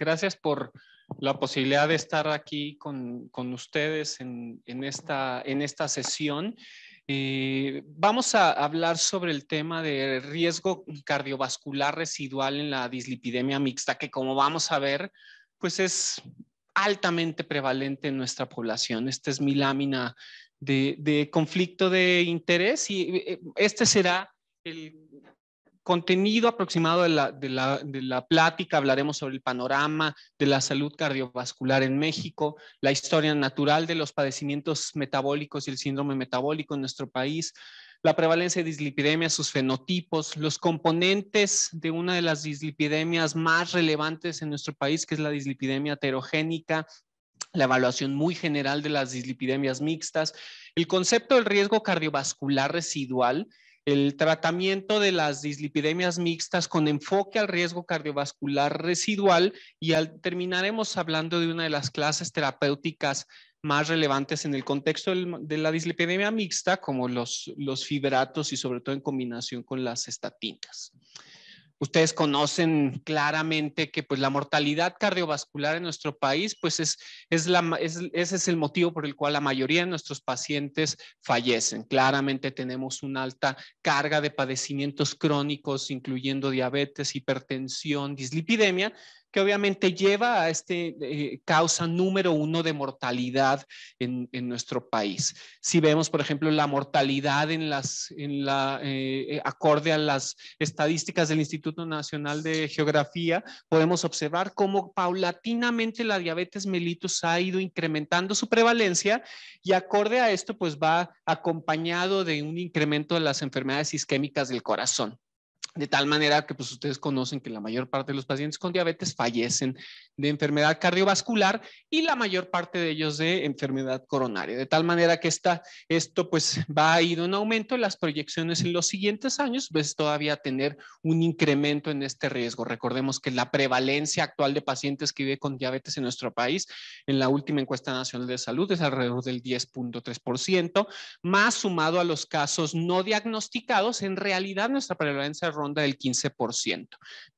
gracias por la posibilidad de estar aquí con, con ustedes en, en, esta, en esta sesión. Eh, vamos a hablar sobre el tema de riesgo cardiovascular residual en la dislipidemia mixta, que como vamos a ver, pues es altamente prevalente en nuestra población. Esta es mi lámina de conflicto de interés y eh, este será el contenido aproximado de la, plática, hablaremos sobre el panorama de la salud cardiovascular en México, la historia natural de los padecimientos metabólicos y el síndrome metabólico en nuestro país, la prevalencia de dislipidemia, sus fenotipos, los componentes de una de las dislipidemias más relevantes en nuestro país, que es la dislipidemia heterogénica, la evaluación muy general de las dislipidemias mixtas, el concepto del riesgo cardiovascular residual, el tratamiento de las dislipidemias mixtas con enfoque al riesgo cardiovascular residual y al, terminaremos hablando de una de las clases terapéuticas más relevantes en el contexto de la dislipidemia mixta, como los, los fibratos y sobre todo en combinación con las estatinas ustedes conocen claramente que pues la mortalidad cardiovascular en nuestro país pues es, ese es el motivo por el cual la mayoría de nuestros pacientes fallecen. Claramente tenemos una alta carga de padecimientos crónicos, incluyendo diabetes, hipertensión, dislipidemia, que obviamente lleva a esta eh, causa número uno de mortalidad en, nuestro país. Si vemos, por ejemplo, la mortalidad en las, en la, eh, eh, acorde a las estadísticas del Instituto Nacional de Geografía, podemos observar cómo paulatinamente la diabetes mellitus ha ido incrementando su prevalencia y acorde a esto, pues va acompañado de un incremento de las enfermedades isquémicas del corazón. De tal manera que pues ustedes conocen que la mayor parte de los pacientes con diabetes fallecen de enfermedad cardiovascular y la mayor parte de ellos de enfermedad coronaria. De tal manera que esta, esto pues va a ir en aumento. en Las proyecciones en los siguientes años pues todavía tener un incremento en este riesgo. Recordemos que la prevalencia actual de pacientes que viven con diabetes en nuestro país en la última encuesta nacional de salud es alrededor del 10.3%, más sumado a los casos no diagnosticados, en realidad nuestra prevalencia ronda del 15%.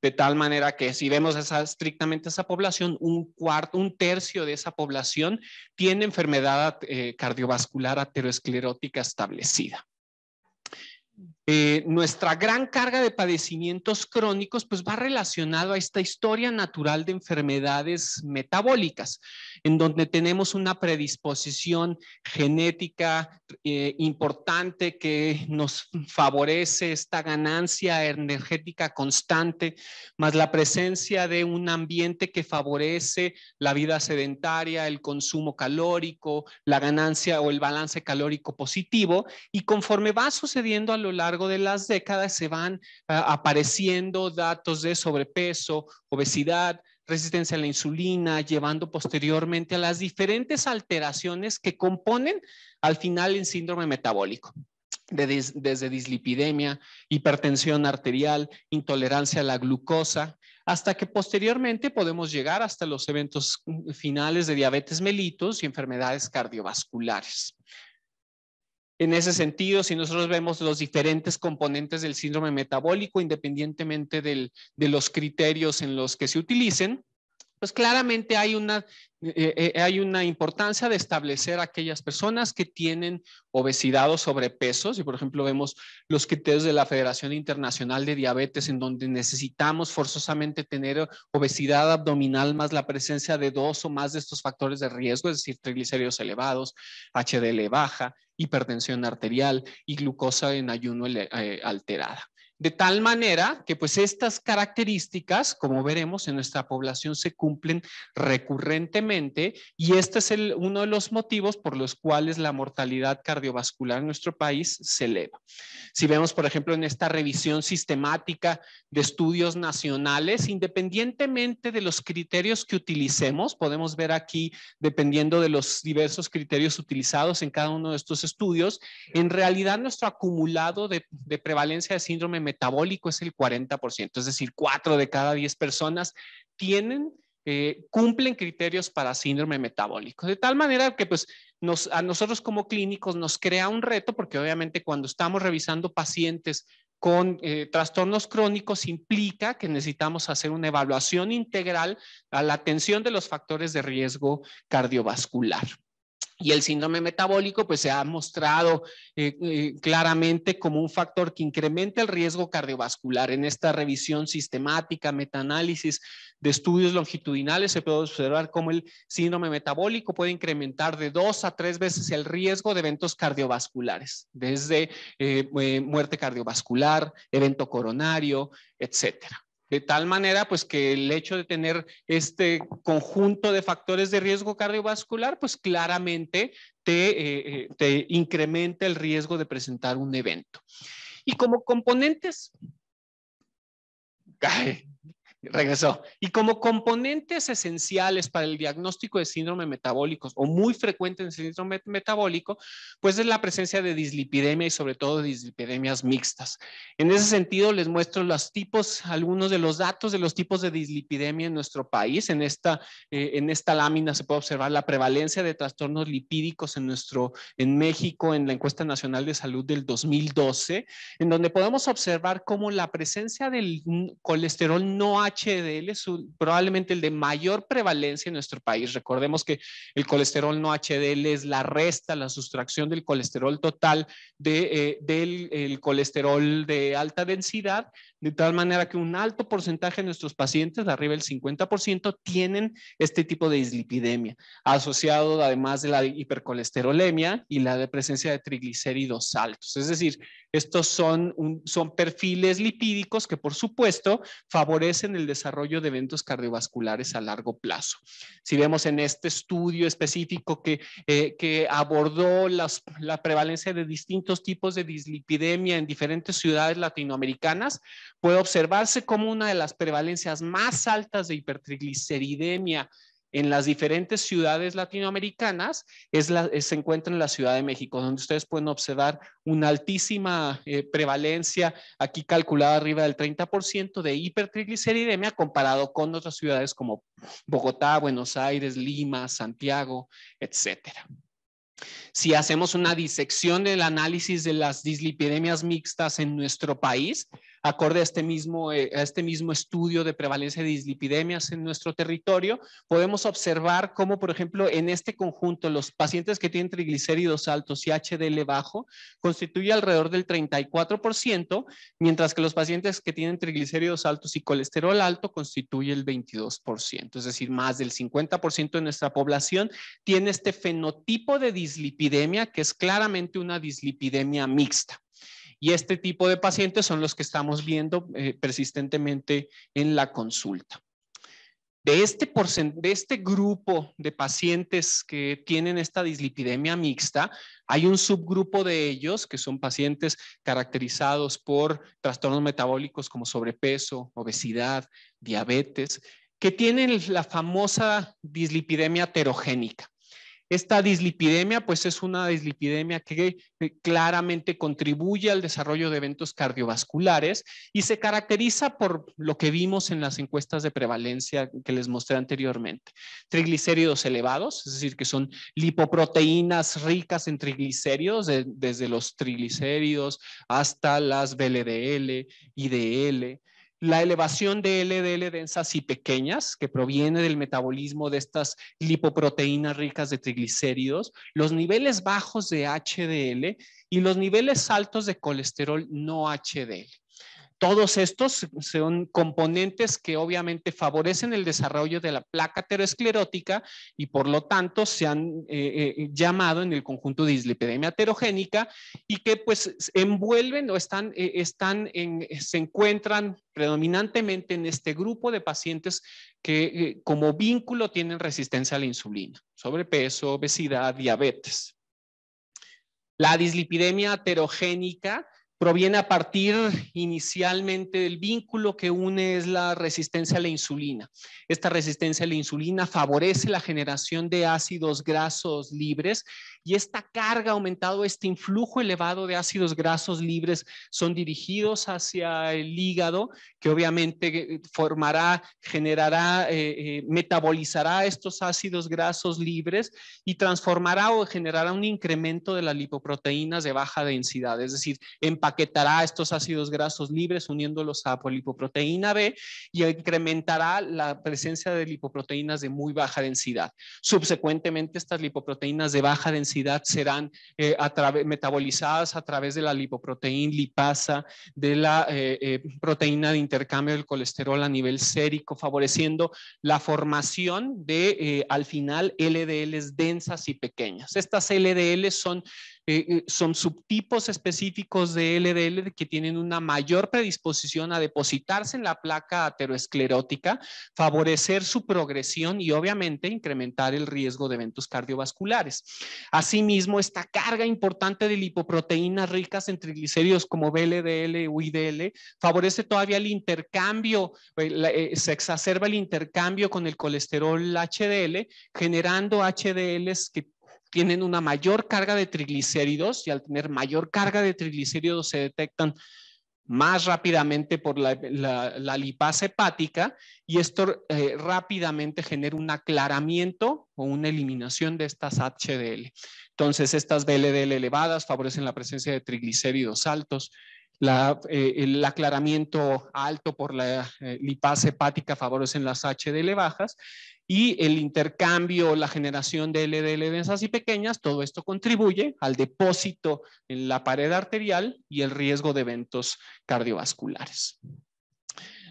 De tal manera que si vemos esa, estrictamente esa población, un cuarto, un tercio de esa población tiene enfermedad eh, cardiovascular ateroesclerótica establecida. Eh, nuestra gran carga de padecimientos crónicos pues va relacionado a esta historia natural de enfermedades metabólicas, en donde tenemos una predisposición genética eh, importante que nos favorece esta ganancia energética constante, más la presencia de un ambiente que favorece la vida sedentaria, el consumo calórico, la ganancia o el balance calórico positivo, y conforme va sucediendo a lo largo largo de las décadas se van eh, apareciendo datos de sobrepeso, obesidad, resistencia a la insulina, llevando posteriormente a las diferentes alteraciones que componen al final el síndrome metabólico. desde dislipidemia, hipertensión arterial, intolerancia a la glucosa, hasta que posteriormente podemos llegar hasta los eventos mm, finales de diabetes mellitus y enfermedades cardiovasculares. En ese sentido, si nosotros vemos los diferentes componentes del síndrome metabólico, independientemente de los criterios en los que se utilicen, pues claramente eh, eh, eh, hay una, importancia de establecer aquellas personas que tienen obesidad o sobrepesos, y por ejemplo, vemos los criterios de la Federación Internacional de Diabetes, en donde necesitamos forzosamente tener obesidad abdominal más la presencia de dos o más de estos factores de riesgo, es decir, triglicéridos elevados, HDL baja, hipertensión arterial y glucosa en ayuno alterada. De tal manera que pues estas características, como veremos en nuestra población, se cumplen recurrentemente y este es uno de los motivos por los cuales la mortalidad cardiovascular en nuestro país se eleva. Si vemos, por ejemplo, en esta revisión sistemática de estudios nacionales, independientemente de los criterios que utilicemos, podemos ver aquí, dependiendo de los diversos criterios utilizados en cada uno de estos estudios, en realidad nuestro acumulado de, de prevalencia de síndrome metabólico es el 40%, es decir, 4 de cada 10 personas tienen, eh, cumplen criterios para síndrome metabólico. De tal manera que pues nos, a nosotros como clínicos nos crea un reto porque obviamente cuando estamos revisando pacientes con eh, trastornos crónicos implica que necesitamos hacer una evaluación integral a la atención de los factores de riesgo cardiovascular. Y el síndrome metabólico pues se ha mostrado eh, eh, claramente como un factor que incrementa el riesgo cardiovascular. En esta revisión sistemática, metaanálisis de estudios longitudinales, se puede observar cómo el síndrome metabólico puede incrementar de dos a tres veces el riesgo de eventos cardiovasculares, desde eh, muerte cardiovascular, evento coronario, etcétera. De tal manera, pues que el hecho de tener este conjunto de factores de riesgo cardiovascular, pues claramente te, eh, eh, incrementa el riesgo de presentar un evento. Y como componentes, Regresó. Y como componentes esenciales para el diagnóstico de síndrome metabólico o muy frecuente en síndrome metabólico, pues es la presencia de dislipidemia y sobre todo dislipidemias mixtas. En ese sentido, les muestro los tipos, algunos de los datos de los tipos de dislipidemia en nuestro país. En esta, eh, en esta lámina se puede observar la prevalencia de trastornos lipídicos en, nuestro, en México en la encuesta nacional de salud del 2012, en donde podemos observar cómo la presencia del colesterol no ha HDL es probablemente el de mayor prevalencia en nuestro país. Recordemos que el colesterol no HDL es la resta, la sustracción del colesterol total eh, del colesterol de alta densidad de tal manera que un alto porcentaje de nuestros pacientes, de arriba del 50%, tienen este tipo de dislipidemia, asociado además de la hipercolesterolemia y la de presencia de triglicéridos altos. Es decir, estos son, son perfiles lipídicos que, por supuesto, favorecen el desarrollo de eventos cardiovasculares a largo plazo. Si vemos en este estudio específico que, eh, que abordó la prevalencia de distintos tipos de dislipidemia en diferentes ciudades latinoamericanas, puede observarse como una de las prevalencias más altas de hipertrigliceridemia en las diferentes ciudades latinoamericanas es se encuentra en la Ciudad de México, donde ustedes pueden observar una altísima eh, prevalencia, aquí calculada arriba del 30% de hipertrigliceridemia comparado con otras ciudades como Bogotá, Buenos Aires, Lima, Santiago, etcétera. Si hacemos una disección del análisis de las dislipidemias mixtas en nuestro país, acorde este eh, a este, mismo, estudio de prevalencia de dislipidemias en nuestro territorio, podemos observar cómo, por ejemplo, en este conjunto, los pacientes que tienen triglicéridos altos y HDL bajo constituye alrededor del 34%, mientras que los pacientes que tienen triglicéridos altos y colesterol alto constituye el 22%, es decir, más del 50% de nuestra población tiene este fenotipo de dislipidemia que es claramente una dislipidemia mixta. Y este tipo de pacientes son los que estamos viendo eh, persistentemente en la consulta. De este, de este grupo de pacientes que tienen esta dislipidemia mixta, hay un subgrupo de ellos que son pacientes caracterizados por trastornos metabólicos como sobrepeso, obesidad, diabetes, que tienen la famosa dislipidemia heterogénica. Esta dislipidemia, pues es una dislipidemia que eh, claramente contribuye al desarrollo de eventos cardiovasculares y se caracteriza por lo que vimos en las encuestas de prevalencia que les mostré anteriormente. Triglicéridos elevados, es decir, que son lipoproteínas ricas en triglicéridos, desde los triglicéridos hasta las BLDL, IDL, la elevación de LDL densas y pequeñas, que proviene del metabolismo de estas lipoproteínas ricas de triglicéridos, los niveles bajos de HDL y los niveles altos de colesterol no HDL. Todos estos son componentes que obviamente favorecen el desarrollo de la placa ateroesclerótica y por lo tanto se han eh, eh, llamado en el conjunto de dislipidemia aterogénica y que pues envuelven o están, eh, se encuentran predominantemente en este grupo de pacientes que como vínculo tienen resistencia a la insulina, sobrepeso, obesidad, diabetes. La dislipidemia aterogénica proviene a partir inicialmente del vínculo que une es la resistencia a la insulina. Esta resistencia a la insulina favorece la generación de ácidos grasos libres y esta carga aumentado, este influjo elevado de ácidos grasos libres son dirigidos hacia el hígado, que obviamente eh, formará, generará, eh, eh, metabolizará estos ácidos grasos libres y transformará o generará un incremento de las lipoproteínas de baja densidad, es decir, en paquetará estos ácidos grasos libres uniéndolos a polipoproteína B y incrementará la presencia de lipoproteínas de muy baja densidad. Subsecuentemente, estas lipoproteínas de baja densidad serán eh, metabolizadas a través de la lipoproteína lipasa, de la eh, eh, proteína de intercambio del colesterol a nivel sérico, favoreciendo la formación de, al final, LDLs densas y pequeñas. Estas LDLs son eh, eh, son subtipos específicos de LDL que tienen una mayor predisposición a depositarse en la placa ateroesclerótica, favorecer su progresión y obviamente incrementar el riesgo de eventos cardiovasculares. Asimismo, esta carga importante de lipoproteínas ricas en triglicéridos como BLDL o IDL favorece todavía el intercambio, eh, se exacerba el intercambio con el colesterol HDL, generando HDLs que tienen una mayor carga de triglicéridos y al tener mayor carga de triglicéridos se detectan más rápidamente por la, lipase lipasa hepática y esto eh, rápidamente genera un aclaramiento o una eliminación de estas HDL. Entonces, estas BLDL elevadas favorecen la presencia de triglicéridos altos, eh, el aclaramiento alto por la eh, lipasa hepática en las HDL bajas y el intercambio, la generación de LDL densas y pequeñas, todo esto contribuye al depósito en la pared arterial y el riesgo de eventos cardiovasculares.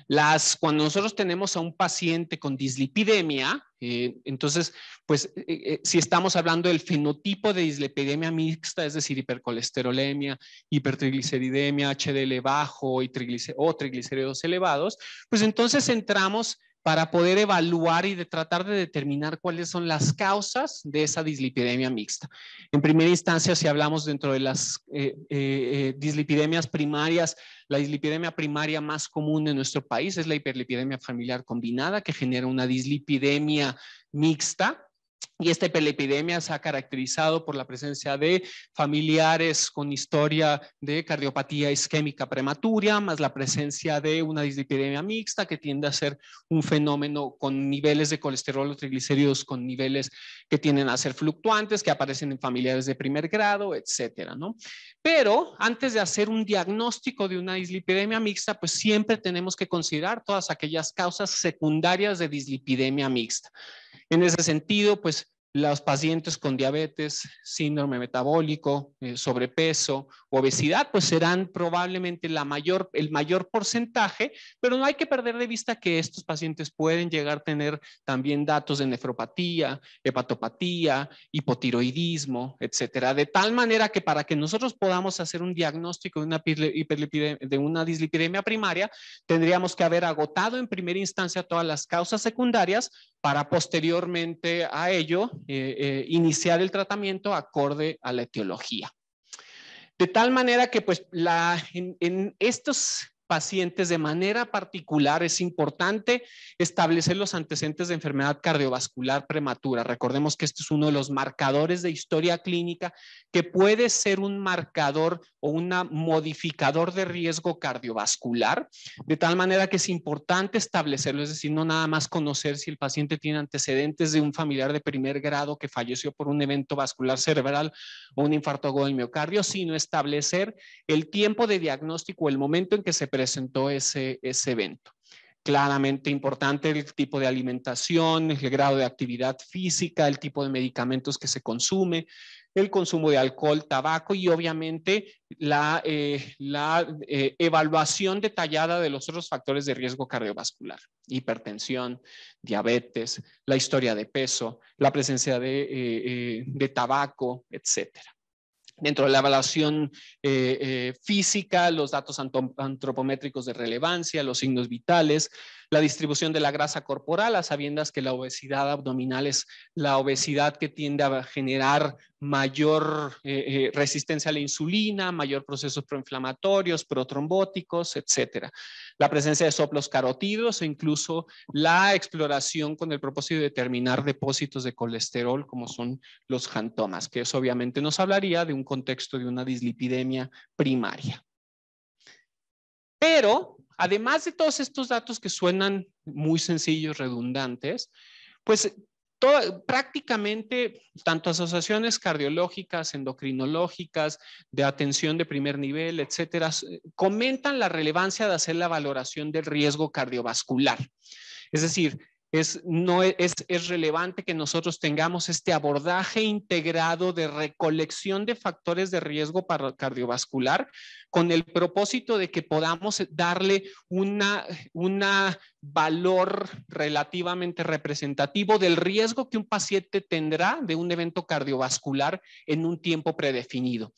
Las, cuando nosotros tenemos a un paciente con dislipidemia, eh, entonces, pues eh, eh, si estamos hablando del fenotipo de dislipidemia mixta, es decir, hipercolesterolemia, hipertrigliceridemia, HDL bajo y o triglicéridos elevados, pues entonces entramos para poder evaluar y tratar de determinar cuáles son las causas de esa dislipidemia mixta. En primera instancia, si hablamos dentro de las eh, eh, eh, dislipidemias primarias, la dislipidemia primaria más común en nuestro país es la hiperlipidemia familiar combinada, que genera una dislipidemia mixta, y esta epidemia se ha caracterizado por la presencia de familiares con historia de cardiopatía isquémica prematura, más la presencia de una dislipidemia mixta que tiende a ser un fenómeno con niveles de colesterol o triglicéridos con niveles que tienden a ser fluctuantes, que aparecen en familiares de primer grado, etcétera, Pero antes de hacer un diagnóstico de una dislipidemia mixta, pues siempre tenemos que considerar todas aquellas causas secundarias de dislipidemia mixta. En ese sentido, pues los pacientes con diabetes, síndrome metabólico, eh, sobrepeso, obesidad, pues serán probablemente la mayor, el mayor porcentaje, pero no hay que perder de vista que estos pacientes pueden llegar a tener también datos de nefropatía, hepatopatía, hipotiroidismo, etcétera. De tal manera que para que nosotros podamos hacer un diagnóstico de una, de una dislipidemia primaria, tendríamos que haber agotado en primera instancia todas las causas secundarias para posteriormente a ello eh, eh, iniciar el tratamiento acorde a la etiología. De tal manera que pues la, en estos pacientes de manera particular es importante establecer los antecedentes de enfermedad cardiovascular prematura. Recordemos que este es uno de los marcadores de historia clínica que puede ser un marcador o un modificador de riesgo cardiovascular, de tal manera que es importante establecerlo, es decir, no nada más conocer si el paciente tiene antecedentes de un familiar de primer grado que falleció por un evento vascular cerebral o un infarto agudo del miocardio, sino establecer el tiempo de diagnóstico, el momento en que se presenta presentó ese, evento. Claramente importante el tipo de alimentación, el grado de actividad física, el tipo de medicamentos que se consume, el consumo de alcohol, tabaco y obviamente la, eh, eh, evaluación detallada de los otros factores de riesgo cardiovascular, hipertensión, diabetes, la historia de peso, la presencia de, eh, de tabaco, etcétera dentro de la evaluación eh, eh, física, los datos antropométricos de relevancia, los signos vitales, la distribución de la grasa corporal, a sabiendas que la obesidad abdominal es la obesidad que tiende a generar mayor eh, eh, resistencia a la insulina, mayor procesos proinflamatorios, protrombóticos, etcétera. La presencia de soplos carotidos e incluso la exploración con el propósito de determinar depósitos de colesterol como son los jantomas, que eso obviamente nos hablaría de un contexto de una dislipidemia primaria. Pero además de todos estos datos que suenan muy sencillos, redundantes, pues prácticamente tanto asociaciones cardiológicas, endocrinológicas, de atención de primer nivel, etcétera, comentan la relevancia de hacer la valoración del riesgo cardiovascular. Es decir, es, no e, es, relevante que nosotros tengamos este abordaje integrado de recolección de factores de riesgo para cardiovascular con el propósito de que podamos darle un una valor relativamente representativo del riesgo que un paciente tendrá de un evento cardiovascular en un tiempo predefinido.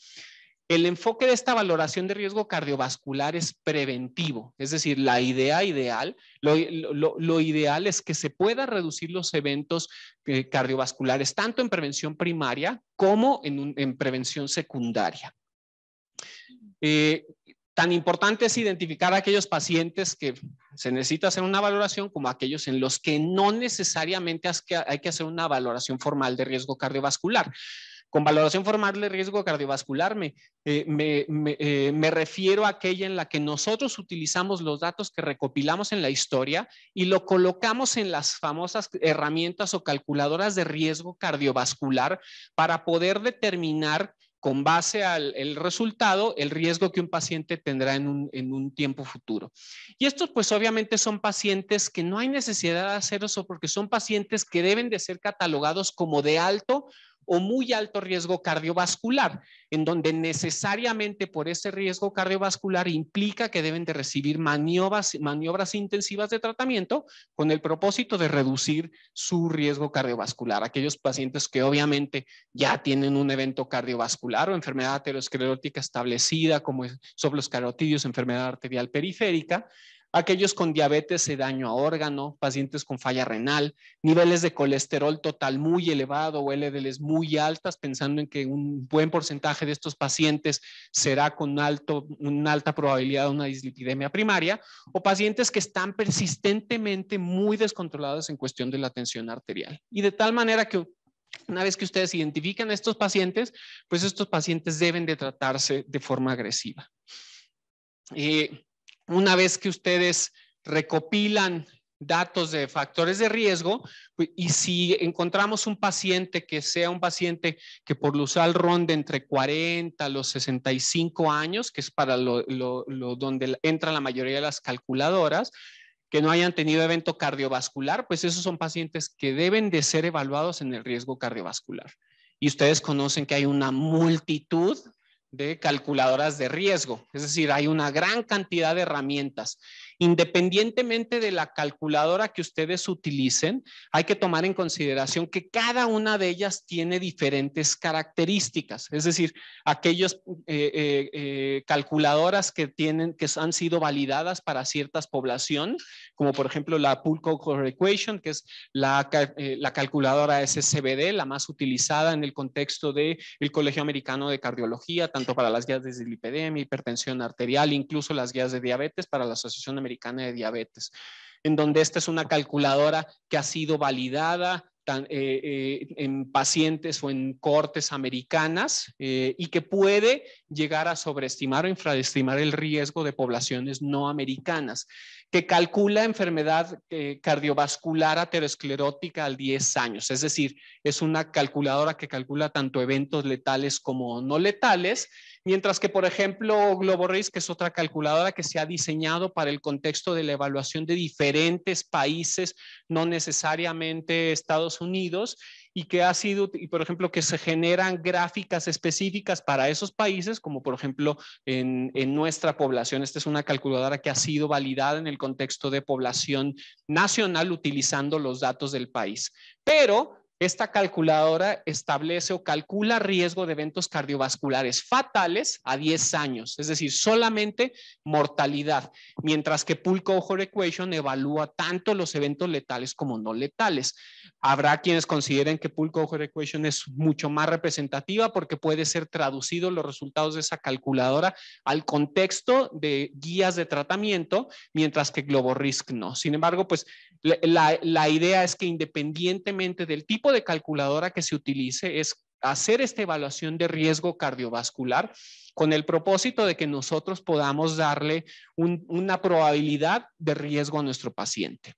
El enfoque de esta valoración de riesgo cardiovascular es preventivo, es decir, la idea ideal, lo, ideal es que se pueda reducir los eventos eh, cardiovasculares tanto en prevención primaria como en, prevención secundaria. Eh, tan importante es identificar a aquellos pacientes que se necesita hacer una valoración como aquellos en los que no necesariamente hay que hacer una valoración formal de riesgo cardiovascular. Con valoración formal de riesgo cardiovascular me, eh, me, eh, me, refiero a aquella en la que nosotros utilizamos los datos que recopilamos en la historia y lo colocamos en las famosas herramientas o calculadoras de riesgo cardiovascular para poder determinar con base al el resultado, el riesgo que un paciente tendrá en un, en un, tiempo futuro. Y estos, pues obviamente son pacientes que no hay necesidad de hacer eso porque son pacientes que deben de ser catalogados como de alto o muy alto riesgo cardiovascular, en donde necesariamente por ese riesgo cardiovascular implica que deben de recibir maniobras, intensivas de tratamiento con el propósito de reducir su riesgo cardiovascular. Aquellos pacientes que obviamente ya tienen un evento cardiovascular o enfermedad aterosclerótica establecida como son los carotidios, enfermedad arterial periférica, aquellos con diabetes se daño a órgano, pacientes con falla renal, niveles de colesterol total muy elevado o LDLs muy altas, pensando en que un buen porcentaje de estos pacientes será con alto, una alta probabilidad de una dislipidemia primaria, o pacientes que están persistentemente muy descontrolados en cuestión de la tensión arterial. Y de tal manera que una vez que ustedes identifican a estos pacientes, pues estos pacientes deben de tratarse de forma agresiva. Eh, una vez que ustedes recopilan datos de factores de riesgo pues, y si encontramos un paciente que sea un paciente que por lo usual ronde entre 40 a los 65 años, que es para lo, donde entra la mayoría de las calculadoras, que no hayan tenido evento cardiovascular, pues esos son pacientes que deben de ser evaluados en el riesgo cardiovascular. Y ustedes conocen que hay una multitud de calculadoras de riesgo. Es decir, hay una gran cantidad de herramientas Independientemente de la calculadora que ustedes utilicen, hay que tomar en consideración que cada una de ellas tiene diferentes características, es decir, aquellas eh, eh, eh, calculadoras que, tienen, que han sido validadas para ciertas poblaciones, como por ejemplo la Pool Equation, que es la, calculadora SCBD, la más utilizada en el contexto del Colegio Americano de Cardiología, tanto para las guías de dislipidemia, hipertensión arterial, incluso las guías de diabetes para la Asociación Americana de Diabetes, en donde esta es una calculadora que ha sido validada eh, eh, en pacientes o en cortes americanas eh, y que puede llegar a sobreestimar o infraestimar el riesgo de poblaciones no americanas que calcula enfermedad eh, cardiovascular aterosclerótica al 10 años. Es decir, es una calculadora que calcula tanto eventos letales como no letales, mientras que, por ejemplo, Globorace, que es otra calculadora que se ha diseñado para el contexto de la evaluación de diferentes países, no necesariamente Estados Unidos, y que ha sido, y por ejemplo, que se generan gráficas específicas para esos países, como por ejemplo en, en, nuestra población. Esta es una calculadora que ha sido validada en el contexto de población nacional utilizando los datos del país. Pero esta calculadora establece o calcula riesgo de eventos cardiovasculares fatales a 10 años, es decir, solamente mortalidad, mientras que pulco Cohort Equation evalúa tanto los eventos letales como no letales. Habrá quienes consideren que pulco Cohort Equation es mucho más representativa porque puede ser traducido los resultados de esa calculadora al contexto de guías de tratamiento, mientras que GloboRisk no. Sin embargo, pues la idea es que independientemente del tipo de calculadora que se utilice es hacer esta evaluación de riesgo cardiovascular con el propósito de que nosotros podamos darle una probabilidad de riesgo a nuestro paciente.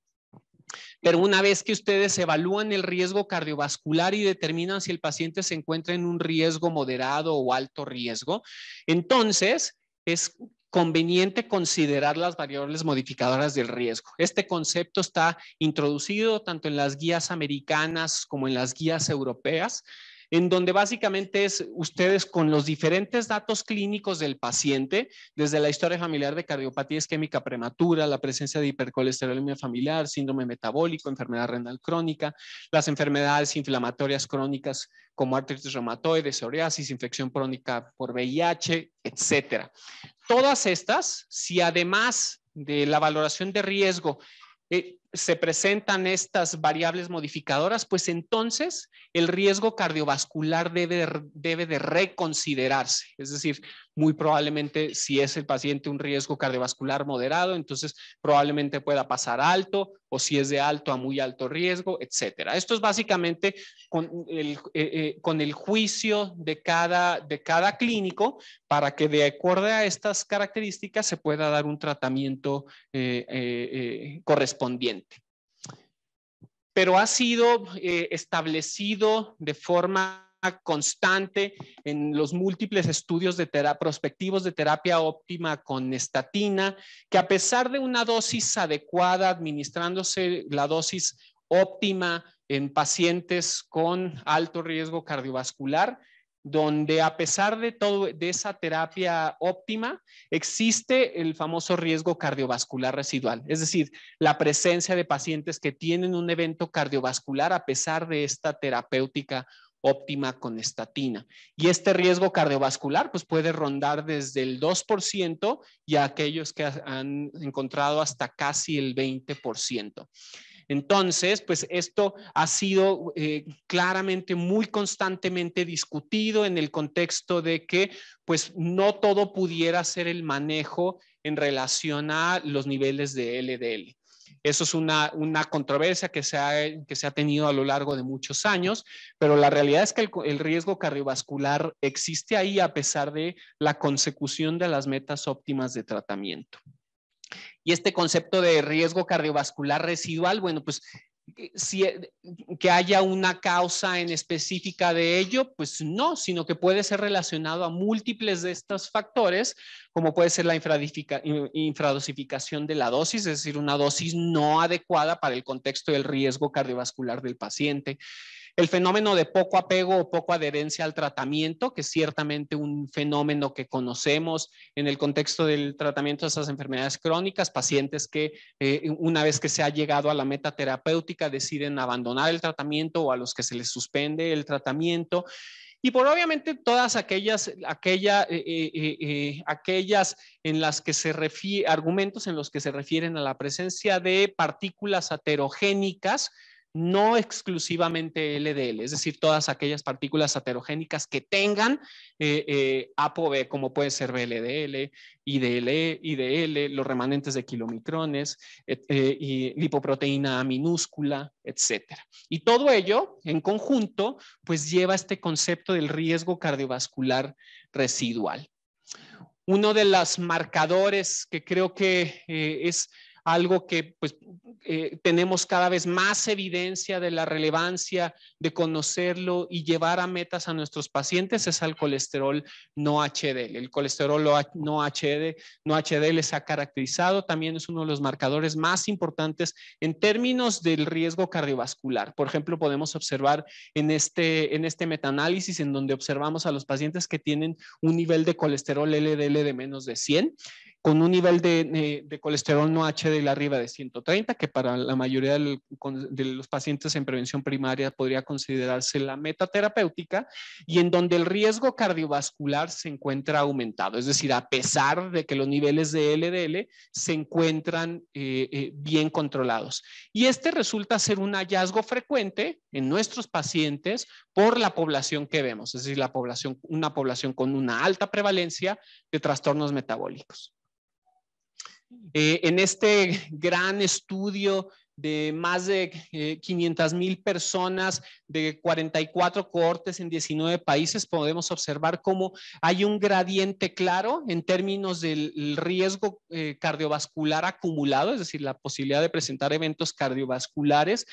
Pero una vez que ustedes evalúan el riesgo cardiovascular y determinan si el paciente se encuentra en un riesgo moderado o alto riesgo, entonces es conveniente considerar las variables modificadoras del riesgo. Este concepto está introducido tanto en las guías americanas como en las guías europeas, en donde básicamente es ustedes con los diferentes datos clínicos del paciente, desde la historia familiar de cardiopatía isquémica prematura, la presencia de hipercolesterolemia familiar, síndrome metabólico, enfermedad renal crónica, las enfermedades inflamatorias crónicas como artritis reumatoide, psoriasis, infección crónica por VIH, etcétera. Todas estas, si además de la valoración de riesgo eh, se presentan estas variables modificadoras, pues entonces el riesgo cardiovascular debe, debe de reconsiderarse. Es decir, muy probablemente si es el paciente un riesgo cardiovascular moderado, entonces probablemente pueda pasar alto o si es de alto a muy alto riesgo, etcétera. Esto es básicamente con el, eh, eh, con el juicio de cada, de cada clínico para que de acuerdo a estas características se pueda dar un tratamiento eh, correspondiente. Pero ha sido establecido de forma constante en los múltiples estudios de prospectivos de terapia óptima con estatina, que a pesar de una dosis adecuada, administrándose la dosis óptima en pacientes con alto riesgo cardiovascular, donde a pesar de todo de esa terapia óptima existe el famoso riesgo cardiovascular residual, es decir, la presencia de pacientes que tienen un evento cardiovascular a pesar de esta terapéutica óptima con estatina. Y este riesgo cardiovascular pues puede rondar desde el 2% y aquellos que han encontrado hasta casi el 20%. Entonces, pues esto ha sido eh, claramente muy constantemente discutido en el contexto de que pues no todo pudiera ser el manejo en relación a los niveles de LDL. Eso es una, controversia que se, ha, que se ha tenido a lo largo de muchos años, pero la realidad es que el, el riesgo cardiovascular existe ahí a pesar de la consecución de las metas óptimas de tratamiento. Y este concepto de riesgo cardiovascular residual, bueno, pues eh, si, eh, que haya una causa en específica de ello, pues no, sino que puede ser relacionado a múltiples de estos factores, como puede ser la infradosificación de la dosis, es decir, una dosis no adecuada para el contexto del riesgo cardiovascular del paciente, el fenómeno de poco apego o poco adherencia al tratamiento, que es ciertamente un fenómeno que conocemos en el contexto del tratamiento de esas enfermedades crónicas, pacientes que eh, una vez que se ha llegado a la meta terapéutica deciden abandonar el tratamiento o a los que se les suspende el tratamiento y por obviamente todas aquellas, eh, eh, aquellas en las que se refiere, argumentos en los que se refieren a la presencia de partículas heterogénicas no exclusivamente LDL, es decir, todas aquellas partículas heterogénicas que tengan eh, eh, ApoB, como puede ser BLDL, IDL, IDL, los remanentes de kilomicrones, eh, y lipoproteína minúscula, etc. Y todo ello en conjunto, pues lleva este concepto del riesgo cardiovascular residual. Uno de los marcadores que creo que eh, es algo que pues, eh, tenemos cada vez más evidencia de la relevancia de conocerlo y llevar a metas a nuestros pacientes es al colesterol no HDL. El colesterol no, no HDL se ha caracterizado, también es uno de los marcadores más importantes en términos del riesgo cardiovascular. Por ejemplo, podemos observar en este, en este metaanálisis en donde observamos a los pacientes que tienen un nivel de colesterol LDL de menos de 100 con un nivel de, colesterol no la arriba de 130, que para la mayoría de los pacientes en prevención primaria podría considerarse la meta terapéutica, y en donde el riesgo cardiovascular se encuentra aumentado, es decir, a pesar de que los niveles de LDL se encuentran eh, eh, bien controlados. Y este resulta ser un hallazgo frecuente en nuestros pacientes por la población que vemos, es decir, la población, una población con una alta prevalencia de trastornos metabólicos. Eh, en este gran estudio de más de 500 eh, mil personas de 44 cohortes en 19 países, podemos observar cómo hay un gradiente claro en términos del riesgo eh, cardiovascular acumulado, es decir, la posibilidad de presentar eventos cardiovasculares,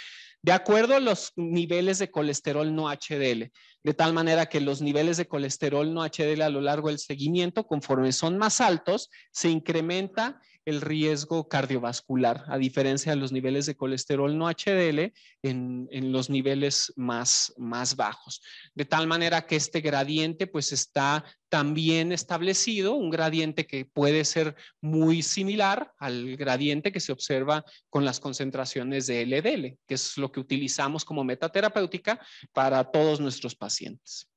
de acuerdo a los niveles de colesterol no HDL, de tal manera que los niveles de colesterol no HDL a lo largo del seguimiento, conforme son más altos, se incrementa el riesgo cardiovascular, a diferencia de los niveles de colesterol no HDL en, los niveles más, más bajos. De tal manera que este gradiente pues está también establecido, un gradiente que puede ser muy similar al gradiente que se observa con las concentraciones de LDL, que es lo que utilizamos como metaterapéutica para todos nuestros pacientes.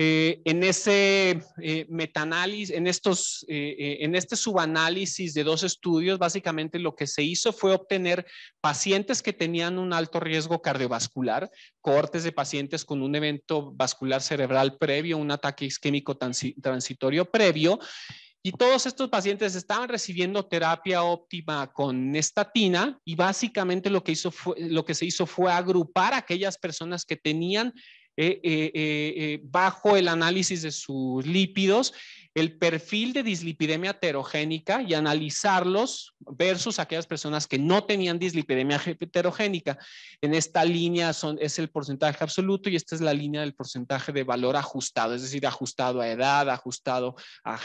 Eh, en ese eh, en, eh, eh, en este subanálisis de dos estudios, básicamente lo que se hizo fue obtener pacientes que tenían un alto riesgo cardiovascular, cohortes de pacientes con un evento vascular cerebral previo, un ataque isquémico transitorio previo. Y todos estos pacientes estaban recibiendo terapia óptima con estatina y básicamente lo que, lo que se hizo fue agrupar a aquellas personas que tenían eh, eh, eh, bajo el análisis de sus lípidos el perfil de dislipidemia heterogénica y analizarlos versus aquellas personas que no tenían dislipidemia heterogénica. En esta línea son, es el porcentaje absoluto y esta es la línea del porcentaje de valor ajustado, es decir, ajustado a edad, ajustado a,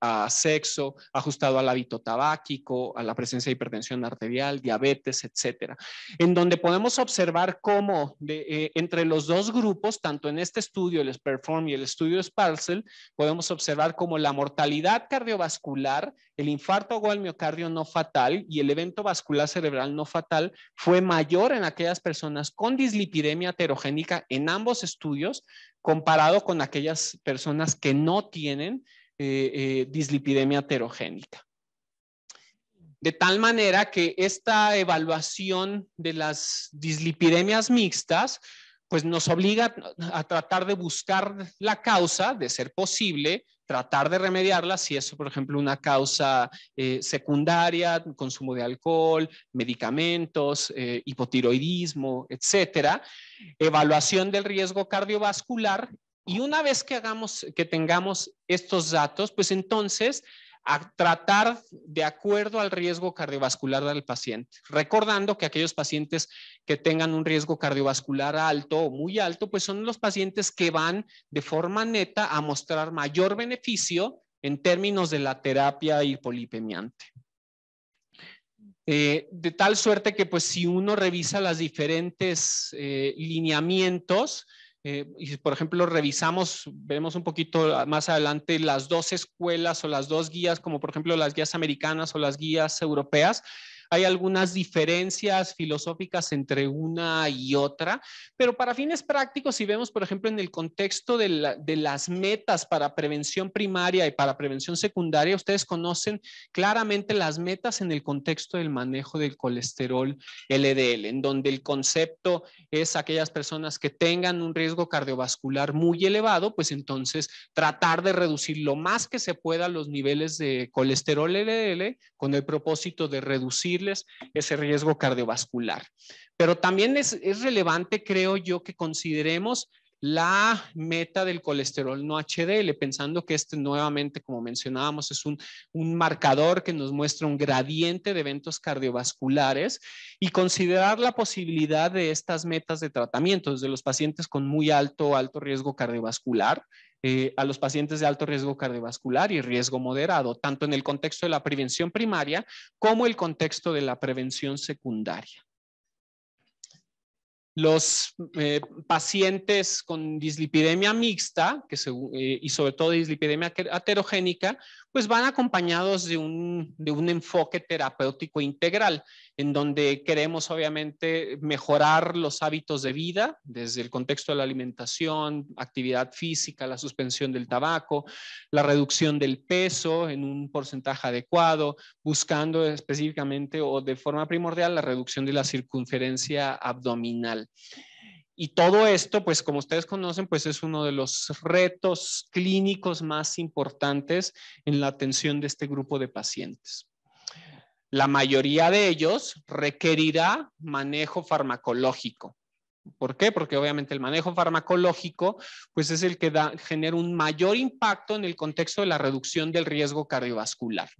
a, sexo, ajustado al hábito tabáquico, a la presencia de hipertensión arterial, diabetes, etcétera. En donde podemos observar cómo eh, entre los dos grupos, tanto en este estudio, el Perform y el estudio Sparcel, podemos observar cómo como la mortalidad cardiovascular, el infarto o el miocardio no fatal y el evento vascular cerebral no fatal fue mayor en aquellas personas con dislipidemia heterogénica en ambos estudios comparado con aquellas personas que no tienen eh, eh, dislipidemia heterogénica. De tal manera que esta evaluación de las dislipidemias mixtas pues nos obliga a tratar de buscar la causa, de ser posible, tratar de remediarla, si es, por ejemplo, una causa eh, secundaria, consumo de alcohol, medicamentos, eh, hipotiroidismo, etcétera, evaluación del riesgo cardiovascular. Y una vez que hagamos, que tengamos estos datos, pues entonces a tratar de acuerdo al riesgo cardiovascular del paciente, recordando que aquellos pacientes que tengan un riesgo cardiovascular alto o muy alto, pues son los pacientes que van de forma neta a mostrar mayor beneficio en términos de la terapia hipolipemiante. Eh, de tal suerte que pues si uno revisa las diferentes eh, lineamientos, eh, y por ejemplo, revisamos, veremos un poquito más adelante las dos escuelas o las dos guías, como por ejemplo las guías americanas o las guías europeas, hay algunas diferencias filosóficas entre una y otra, pero para fines prácticos, si vemos, por ejemplo, en el contexto de, las metas para prevención primaria y para prevención secundaria, ustedes conocen claramente las metas en el contexto del manejo del colesterol LDL, en donde el concepto es aquellas personas que tengan un riesgo cardiovascular muy elevado, pues entonces tratar de reducir lo más que se pueda los niveles de colesterol LDL con el propósito de reducir ese riesgo cardiovascular. Pero también es relevante, creo yo, que consideremos la meta del colesterol no HDL, pensando que este nuevamente, como mencionábamos, es un, marcador que nos muestra un gradiente de eventos cardiovasculares y considerar la posibilidad de estas metas de tratamiento desde los pacientes con muy alto, alto riesgo cardiovascular, eh, a los pacientes de alto riesgo cardiovascular y riesgo moderado, tanto en el contexto de la prevención primaria como el contexto de la prevención secundaria los eh, pacientes con dislipidemia mixta eh, y sobre todo dislipidemia heterogénica pues van acompañados de un, de un, enfoque terapéutico integral, en donde queremos obviamente mejorar los hábitos de vida, desde el contexto de la alimentación, actividad física, la suspensión del tabaco, la reducción del peso en un porcentaje adecuado, buscando específicamente o de forma primordial la reducción de la circunferencia abdominal. Y todo esto, pues como ustedes conocen, pues es uno de los retos clínicos más importantes en la atención de este grupo de pacientes. La mayoría de ellos requerirá manejo farmacológico. ¿Por qué? Porque obviamente el manejo farmacológico pues es el que da, genera un mayor impacto en el contexto de la reducción del riesgo cardiovascular.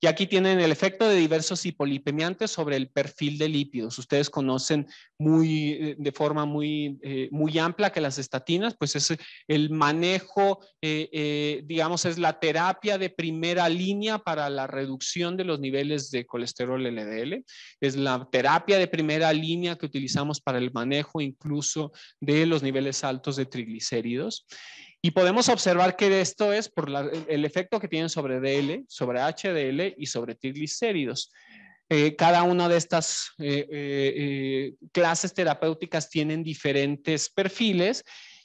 Y aquí tienen el efecto de diversos hipolipemiantes sobre el perfil de lípidos. Ustedes conocen muy, eh, de forma muy, eh, muy amplia que las estatinas pues es el manejo, eh, digamos, es la terapia de primera línea para la reducción de los niveles de colesterol LDL. Es la terapia de primera línea que utilizamos para el manejo incluso de los niveles altos de triglicéridos. Y podemos observar que esto es por el efecto que tienen sobre DL, sobre HDL y sobre triglicéridos. Eh, cada una de estas eh, eh, clases terapéuticas tienen diferentes perfiles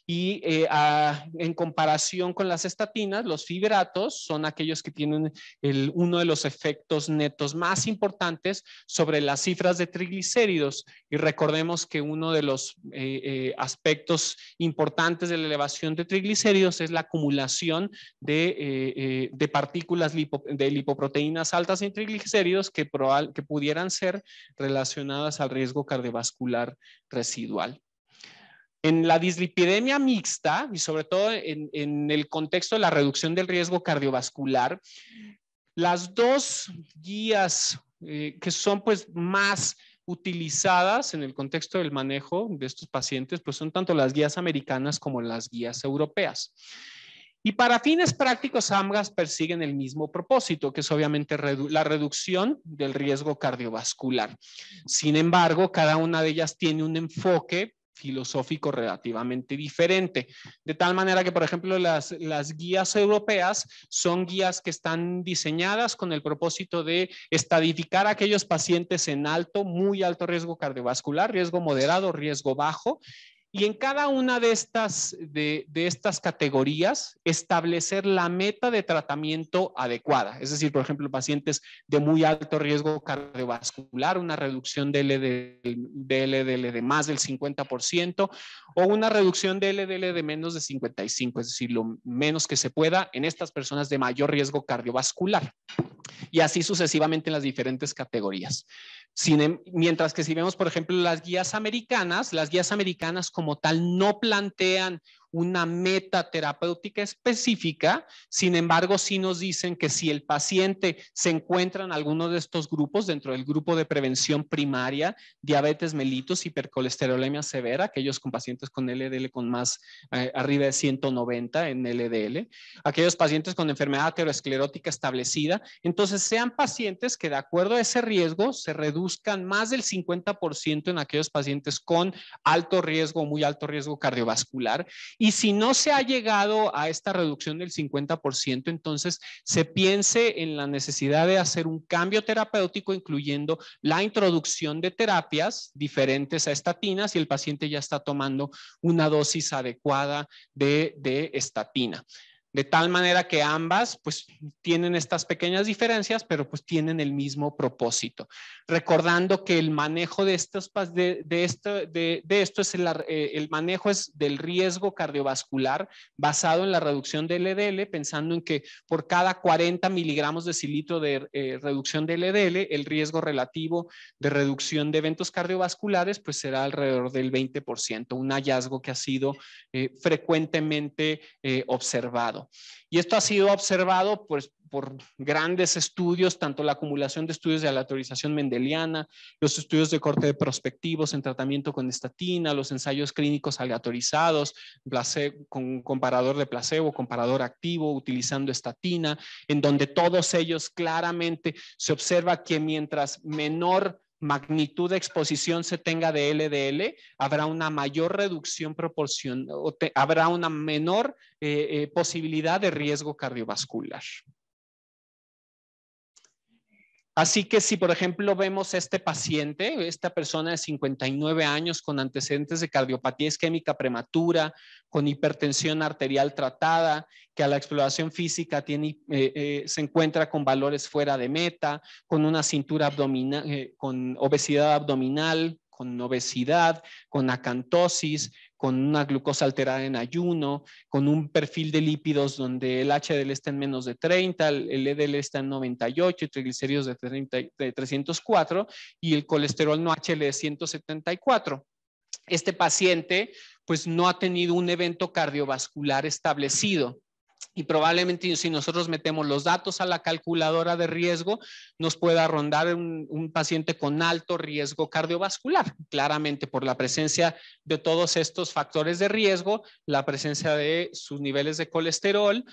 y eh, en comparación con las estatinas, los fibratos son aquellos que tienen uno de los efectos netos más importantes sobre las cifras de triglicéridos. Y recordemos que uno de los eh, eh, aspectos importantes de la elevación de triglicéridos es la acumulación de, partículas de lipoproteínas altas en triglicéridos que pudieran ser relacionadas al riesgo cardiovascular residual. En la dislipidemia mixta y sobre todo en, el contexto de la reducción del riesgo cardiovascular, las dos guías eh, que son pues más utilizadas en el contexto del manejo de estos pacientes, pues son tanto las guías americanas como las guías europeas. Y para fines prácticos, ambas persiguen el mismo propósito, que es obviamente la reducción del riesgo cardiovascular. Sin embargo, cada una de ellas tiene un enfoque filosófico relativamente diferente. De tal manera que, por ejemplo, las, las, guías europeas son guías que están diseñadas con el propósito de estadificar aquellos pacientes en alto, muy alto riesgo cardiovascular, riesgo moderado, riesgo bajo, y en cada una de estas, de, estas categorías, establecer la meta de tratamiento adecuada. Es decir, por ejemplo, pacientes de muy alto riesgo cardiovascular, una reducción de LDL, de, LDL de más del 50% o una reducción de LDL de menos de 55, es decir, lo menos que se pueda en estas personas de mayor riesgo cardiovascular. Y así sucesivamente en las diferentes categorías. Em, mientras que si vemos, por ejemplo, las guías americanas, las guías americanas como tal no plantean una meta terapéutica específica. Sin embargo, sí nos dicen que si el paciente se encuentra en alguno de estos grupos, dentro del grupo de prevención primaria, diabetes mellitus, hipercolesterolemia severa, aquellos con pacientes con LDL con más eh, arriba de 190 en LDL, aquellos pacientes con enfermedad aterosclerótica establecida, entonces sean pacientes que de acuerdo a ese riesgo se reduzcan más del 50% en aquellos pacientes con alto riesgo, muy alto riesgo cardiovascular y si no se ha llegado a esta reducción del 50%, entonces se piense en la necesidad de hacer un cambio terapéutico, incluyendo la introducción de terapias diferentes a estatinas si el paciente ya está tomando una dosis adecuada de, de estatina de tal manera que ambas pues tienen estas pequeñas diferencias, pero pues tienen el mismo propósito. Recordando que el manejo de, estos, de, esto, de, esto es eh, el, manejo es del riesgo cardiovascular basado en la reducción de e LDL, pensando en que por cada 40 miligramos de cilitro de eh, reducción de e LDL, el riesgo relativo de reducción de eventos cardiovasculares pues será alrededor del 20%, un hallazgo que ha sido eh, frecuentemente observado. Y esto ha sido observado pues, por grandes estudios, tanto la acumulación de estudios de aleatorización mendeliana, los estudios de corte de prospectivos en tratamiento con estatina, los ensayos clínicos aleatorizados, con comparador de placebo, comparador activo, utilizando estatina, en donde todos ellos claramente se observa que mientras menor magnitud de exposición se tenga de LDL, habrá una mayor reducción proporcional, habrá una menor eh, eh, posibilidad de riesgo cardiovascular. Así que si, por ejemplo, vemos este paciente, esta persona de 59 años con antecedentes de cardiopatía isquémica prematura, con hipertensión arterial tratada, que a la exploración física eh, eh, se encuentra con valores fuera de meta, con una cintura abdominal, eh, con obesidad abdominal, con obesidad, con acantosis, con una glucosa alterada en ayuno, con un perfil de lípidos donde el HDL está en menos de 30, el EDL e está en 98 y triglicéridos de, 304 y el colesterol no HL de 174. Este paciente pues no ha tenido un evento cardiovascular establecido y probablemente si nosotros metemos los datos a la calculadora de riesgo, nos pueda rondar un, paciente con alto riesgo cardiovascular, claramente por la presencia de todos estos factores de riesgo, la presencia de sus niveles de colesterol,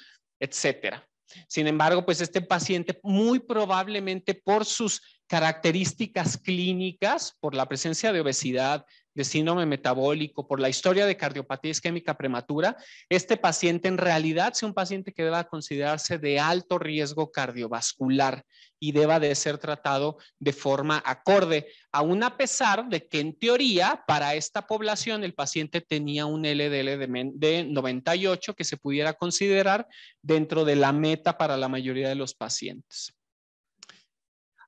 etcétera. Sin embargo, pues este paciente muy probablemente por sus características clínicas, por la presencia de obesidad, de síndrome metabólico, por la historia de cardiopatía isquémica prematura, este paciente en realidad sea un paciente que deba considerarse de alto riesgo cardiovascular y deba de ser tratado de forma acorde, aun a pesar de que en teoría para esta población el paciente tenía un LDL de 98 que se pudiera considerar dentro de la meta para la mayoría de los pacientes.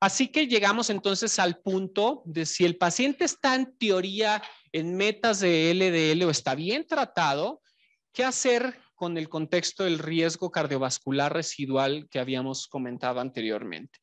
Así que llegamos entonces al punto de si el paciente está en teoría en metas de LDL o está bien tratado, ¿qué hacer con el contexto del riesgo cardiovascular residual que habíamos comentado anteriormente?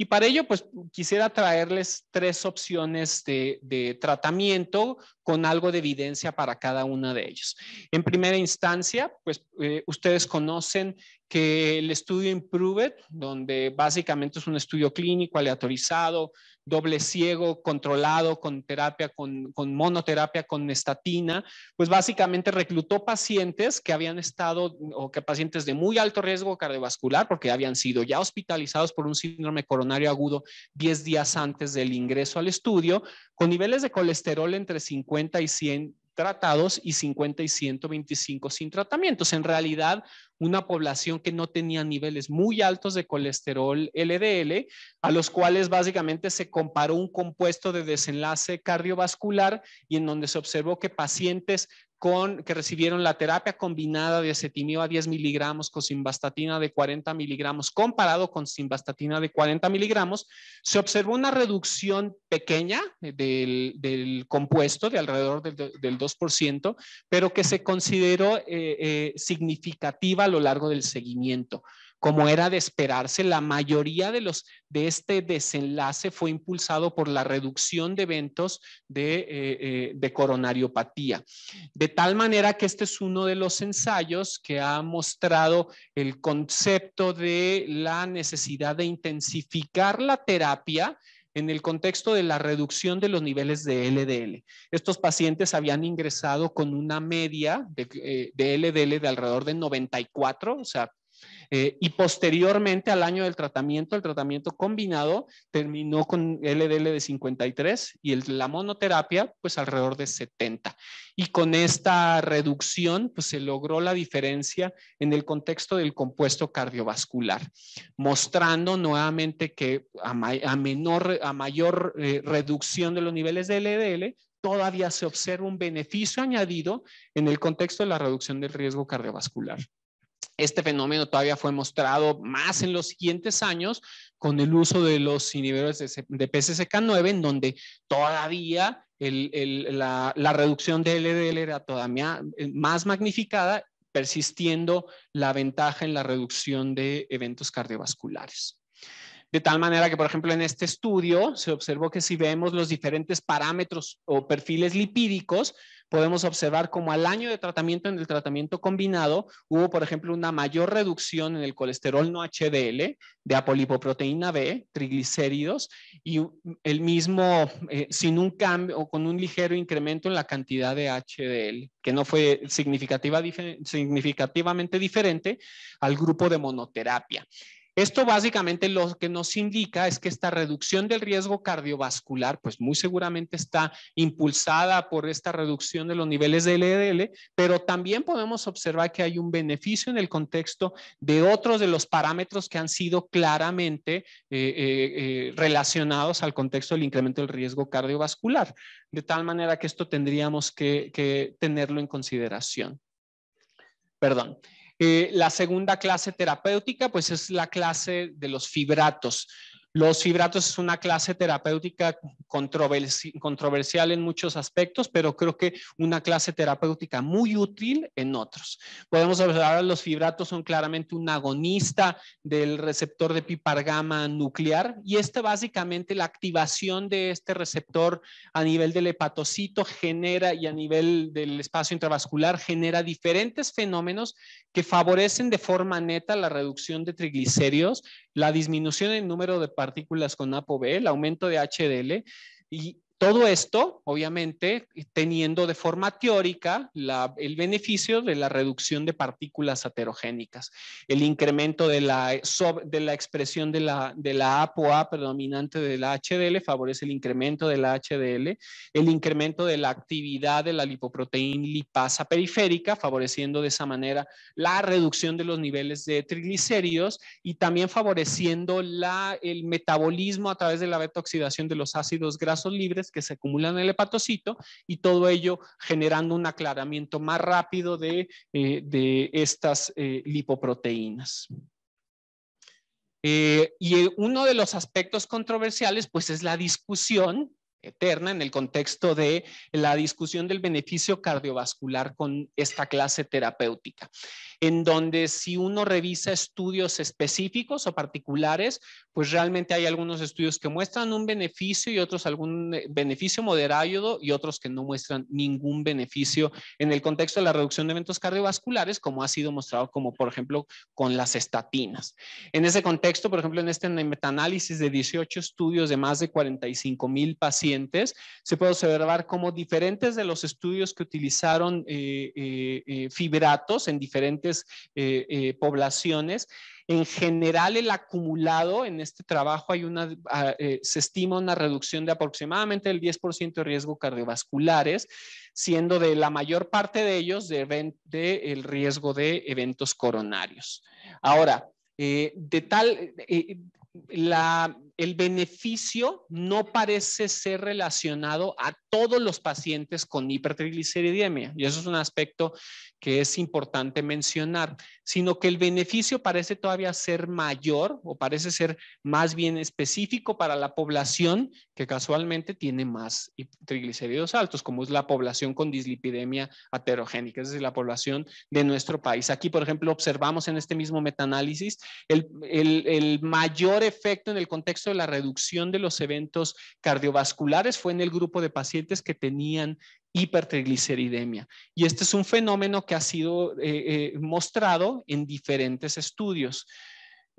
Y para ello, pues quisiera traerles tres opciones de, tratamiento con algo de evidencia para cada una de ellos. En primera instancia, pues eh, ustedes conocen que el estudio Improved, donde básicamente es un estudio clínico aleatorizado doble ciego, controlado, con terapia, con, monoterapia, con estatina, pues básicamente reclutó pacientes que habían estado o que pacientes de muy alto riesgo cardiovascular porque habían sido ya hospitalizados por un síndrome coronario agudo 10 días antes del ingreso al estudio, con niveles de colesterol entre 50 y 100 tratados y 50 y 125 sin tratamientos. En realidad, una población que no tenía niveles muy altos de colesterol LDL, a los cuales básicamente se comparó un compuesto de desenlace cardiovascular y en donde se observó que pacientes con, que recibieron la terapia combinada de acetimio a 10 miligramos con simvastatina de 40 miligramos comparado con simvastatina de 40 miligramos, se observó una reducción pequeña del, compuesto de alrededor del, 2%, pero que se consideró eh, eh, significativa a lo largo del seguimiento. Como era de esperarse, la mayoría de, los, de este desenlace fue impulsado por la reducción de eventos eh, eh, de, coronariopatía. De tal manera que este es uno de los ensayos que ha mostrado el concepto de la necesidad de intensificar la terapia en el contexto de la reducción de los niveles de LDL. Estos pacientes habían ingresado con una media de, LDL eh, de alrededor de 94, o sea, eh, y posteriormente al año del tratamiento, el tratamiento combinado terminó con LDL de 53 y la monoterapia pues alrededor de 70. Y con esta reducción pues se logró la diferencia en el contexto del compuesto cardiovascular, mostrando nuevamente que a, menor, mayor eh, reducción de los niveles de LDL, todavía se observa un beneficio añadido en el contexto de la reducción del riesgo cardiovascular. Este fenómeno todavía fue mostrado más en los siguientes años con el uso de los inhibidores de, PCSK9, en donde todavía la, reducción de LDL era todavía eh, más magnificada, persistiendo la ventaja en la reducción de eventos cardiovasculares. De tal manera que, por ejemplo, en este estudio se observó que si vemos los diferentes parámetros o perfiles lipídicos, podemos observar como al año de tratamiento en el tratamiento combinado hubo, por ejemplo, una mayor reducción en el colesterol no HDL, de apolipoproteína B, triglicéridos, y el mismo, eh, sin un cambio o con un ligero incremento en la cantidad de HDL, que no fue significativamente diferente al grupo de monoterapia. Esto básicamente lo que nos indica es que esta reducción del riesgo cardiovascular, pues muy seguramente está impulsada por esta reducción de los niveles de LDL, pero también podemos observar que hay un beneficio en el contexto de otros de los parámetros que han sido claramente eh, eh, eh, relacionados al contexto del incremento del riesgo cardiovascular. De tal manera que esto tendríamos que, que tenerlo en consideración. Perdón. Eh, la segunda clase terapéutica, pues es la clase de los fibratos. Los fibratos es una clase terapéutica controversial en muchos aspectos, pero creo que una clase terapéutica muy útil en otros. Podemos observar los fibratos son claramente un agonista del receptor de pipargama nuclear y este básicamente la activación de este receptor a nivel del hepatocito genera y a nivel del espacio intravascular genera diferentes fenómenos que favorecen de forma neta la reducción de triglicéridos la disminución en número de partículas con ApoB, el aumento de HDL y todo esto, obviamente, teniendo de forma teórica el beneficio de la reducción de partículas heterogénicas, el incremento de la, eh, de la expresión de la, APOA predominante del HDL favorece el incremento del HDL, el incremento de la actividad de la lipoproteína lipasa periférica, favoreciendo de esa manera la reducción de los niveles de triglicéridos y también favoreciendo la, el metabolismo a través de la beta oxidación de los ácidos grasos libres que se acumulan en el hepatocito y todo ello generando un aclaramiento más rápido de, eh, estas eh, lipoproteínas. Eh, y uno de los aspectos controversiales, pues es la discusión eterna en el contexto de la discusión del beneficio cardiovascular con esta clase terapéutica en donde si uno revisa estudios específicos o particulares, pues realmente hay algunos estudios que muestran un beneficio y otros algún eh, beneficio moderado y otros que no muestran ningún beneficio en el contexto de la reducción de eventos cardiovasculares, como ha sido mostrado como por ejemplo con las estatinas. En ese contexto, por ejemplo, en este metaanálisis de 18 estudios de más de 45 mil pacientes, se puede observar cómo diferentes de los estudios que utilizaron eh, eh, fibratos en diferentes eh, eh, poblaciones. En general, el acumulado en este trabajo hay una, ah, eh, se estima una reducción de aproximadamente el 10% de riesgo cardiovasculares, siendo de la mayor parte de ellos de, el riesgo de eventos coronarios. Ahora, de tal, la, el beneficio no parece ser relacionado a todos los pacientes con hipertrigliceridemia, y eso es un aspecto que es importante mencionar, sino que el beneficio parece todavía ser mayor o parece ser más bien específico para la población que casualmente tiene más triglicéridos altos, como es la población con dislipidemia aterogénica, es decir, la población de nuestro país. Aquí, por ejemplo, observamos en este mismo metanálisis el, el mayor efecto en el contexto la reducción de los eventos cardiovasculares fue en el grupo de pacientes que tenían hipertrigliceridemia. Y este es un fenómeno que ha sido eh, eh, mostrado en diferentes estudios.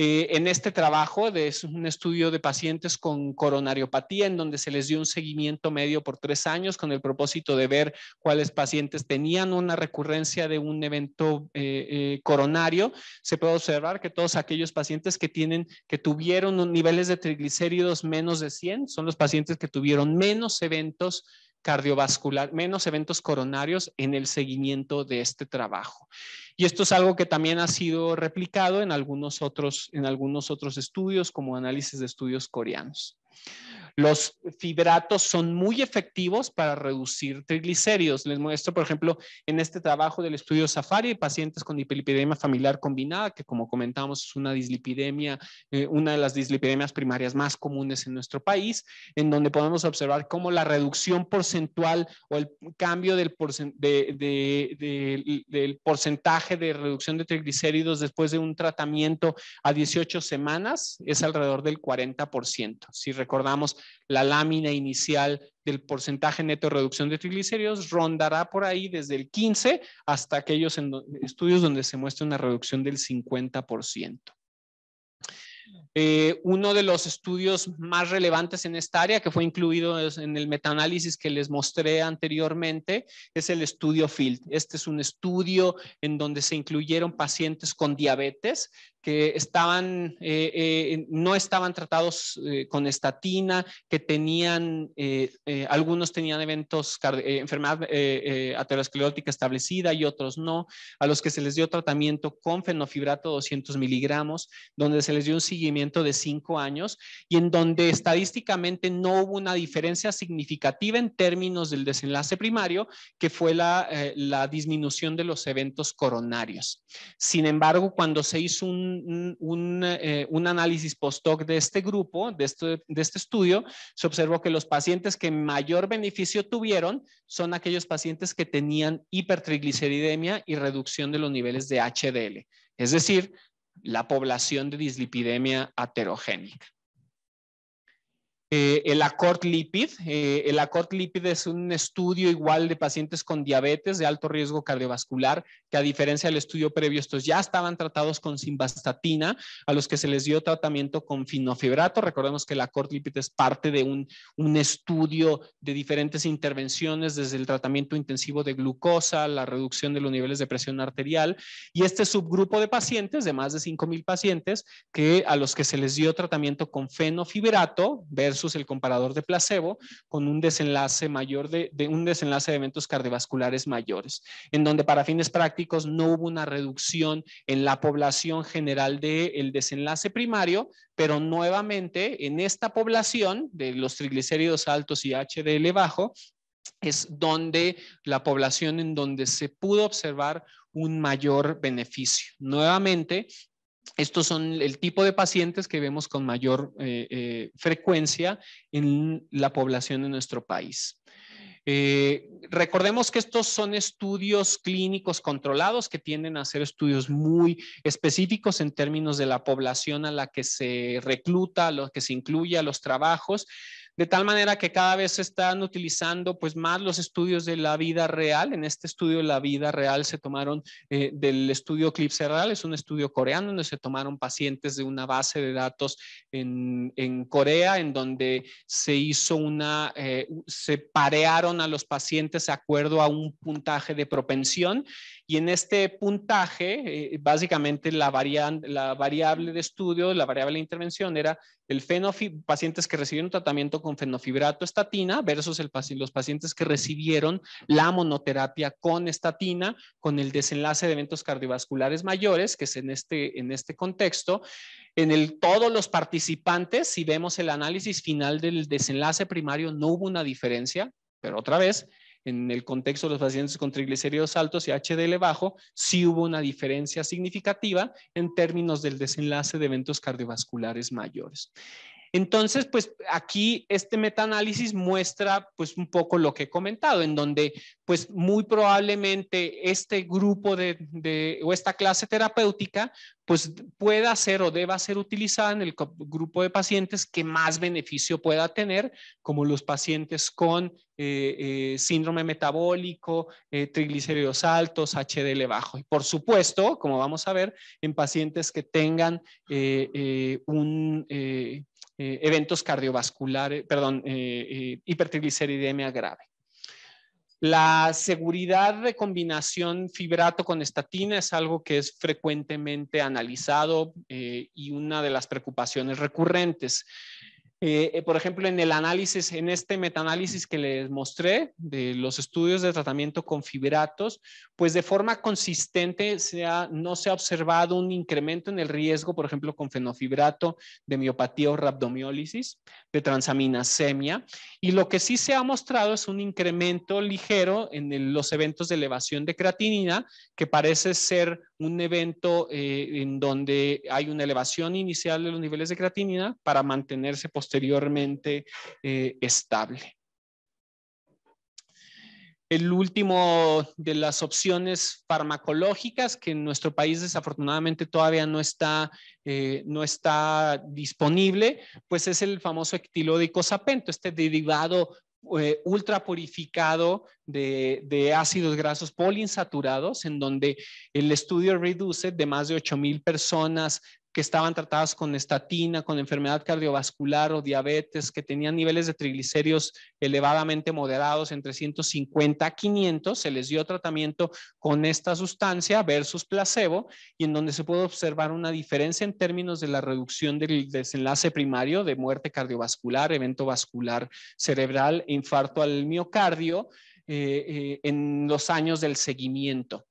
Eh, en este trabajo de, es un estudio de pacientes con coronariopatía en donde se les dio un seguimiento medio por tres años con el propósito de ver cuáles pacientes tenían una recurrencia de un evento eh, eh, coronario. Se puede observar que todos aquellos pacientes que tienen, que tuvieron niveles de triglicéridos menos de 100, son los pacientes que tuvieron menos eventos cardiovascular, menos eventos coronarios en el seguimiento de este trabajo. Y esto es algo que también ha sido replicado en algunos otros, en algunos otros estudios, como análisis de estudios coreanos. Los fibratos son muy efectivos para reducir triglicéridos. Les muestro, por ejemplo, en este trabajo del estudio Safari, pacientes con hiperlipidemia familiar combinada, que como comentamos es una dislipidemia, eh, una de las dislipidemias primarias más comunes en nuestro país, en donde podemos observar cómo la reducción porcentual o el cambio del, del porcentaje de reducción de triglicéridos después de un tratamiento a 18 semanas es alrededor del 40%. Si recordamos, la lámina inicial del porcentaje neto de reducción de triglicéridos rondará por ahí desde el 15 hasta aquellos estudios donde se muestra una reducción del 50%. Eh, uno de los estudios más relevantes en esta área, que fue incluido en el metaanálisis que les mostré anteriormente, es el estudio FIELD. Este es un estudio en donde se incluyeron pacientes con diabetes estaban, eh, eh, no estaban tratados eh, con estatina, que tenían, algunos tenían eventos, enfermedad aterosclerótica establecida y otros no, a los que se les dio tratamiento con fenofibrato 200 miligramos, donde se les dio un seguimiento de cinco años y en donde estadísticamente no hubo una diferencia significativa en términos del desenlace primario, que fue la, la disminución de los eventos coronarios. Sin embargo, cuando se hizo un eh, un, análisis postdoc de este grupo, de este, de este estudio, se observó que los pacientes que mayor beneficio tuvieron son aquellos pacientes que tenían hipertrigliceridemia y reducción de los niveles de HDL, es decir, la población de dislipidemia aterogénica. Eh, el ACORT lipid. Eh, el ACORT lipid es un estudio igual de pacientes con diabetes de alto riesgo cardiovascular, que a diferencia del estudio previo, estos ya estaban tratados con simvastatina, a los que se les dio tratamiento con finofibrato. Recordemos que el ACORT lipid es parte de un, estudio de diferentes intervenciones, desde el tratamiento intensivo de glucosa, la reducción de los niveles de presión arterial, y este subgrupo de pacientes, de más de 5,000 pacientes, que a los que se les dio tratamiento con fenofibrato versus versus el comparador de placebo con un desenlace mayor de, un desenlace de eventos cardiovasculares mayores, en donde para fines prácticos no hubo una reducción en la población general del desenlace primario, pero nuevamente en esta población de los triglicéridos altos y HDL bajo es donde la población en donde se pudo observar un mayor beneficio. Nuevamente, estos son el tipo de pacientes que vemos con mayor eh, eh, frecuencia en la población de nuestro país. Eh, recordemos que estos son estudios clínicos controlados que tienden a ser estudios muy específicos en términos de la población a la que se recluta, a lo que se incluye a los trabajos, de tal manera que cada vez se están utilizando pues más los estudios de la vida real. En este estudio la vida real se tomaron eh, del estudio Real, es un estudio coreano donde se tomaron pacientes de una base de datos en, Corea, en donde se hizo una, eh, se parearon a los pacientes de acuerdo a un puntaje de propensión y en este puntaje, eh, básicamente la, variable de estudio, la variable de intervención era el pacientes que recibieron tratamiento con fenofibrato estatina versus los pacientes que recibieron la monoterapia con estatina con el desenlace de eventos cardiovasculares mayores, que es en este, en este contexto. En el, todos los participantes, si vemos el análisis final del desenlace primario, no hubo una diferencia, pero otra vez, en el contexto de los pacientes con triglicéridos altos y HDL bajo, sí hubo una diferencia significativa en términos del desenlace de eventos cardiovasculares mayores. Entonces, pues aquí este metaanálisis muestra pues un poco lo que he comentado, en donde pues muy probablemente este grupo de, o esta clase terapéutica pues pueda ser o deba ser utilizada en el grupo de pacientes que más beneficio pueda tener, como los pacientes con eh, eh, síndrome metabólico, eh, triglicéridos altos, HDL bajo. Y por supuesto, como vamos a ver, en pacientes que tengan un, eventos cardiovasculares, perdón, hipertrigliceridemia grave. La seguridad de combinación fibrato con estatina es algo que es frecuentemente analizado eh, y una de las preocupaciones recurrentes. Eh, eh, por ejemplo, en el análisis, en este metaanálisis que les mostré de los estudios de tratamiento con fibratos, pues de forma consistente no se ha observado un incremento en el riesgo, por ejemplo, con fenofibrato de miopatía o rhabdomiólisis, de transaminasemia. Y lo que sí se ha mostrado es un incremento ligero en los eventos de elevación de creatinina, que parece ser un evento eh, en donde hay una elevación inicial de los niveles de creatinina para mantenerse posteriormente eh, estable. El último de las opciones farmacológicas que en nuestro país desafortunadamente todavía no está, eh, no está disponible, pues es el famoso ectilódico sapento, este derivado eh, ultra purificado de, ácidos grasos poliinsaturados, en donde el estudio reduce de más de 8000 personas que estaban tratadas con estatina, con enfermedad cardiovascular o diabetes, que tenían niveles de triglicéridos elevadamente moderados entre 150 a 500, se les dio tratamiento con esta sustancia versus placebo y en donde se pudo observar una diferencia en términos de la reducción del desenlace primario de muerte cardiovascular, evento vascular cerebral, e infarto al miocardio eh, eh, en los años del seguimiento.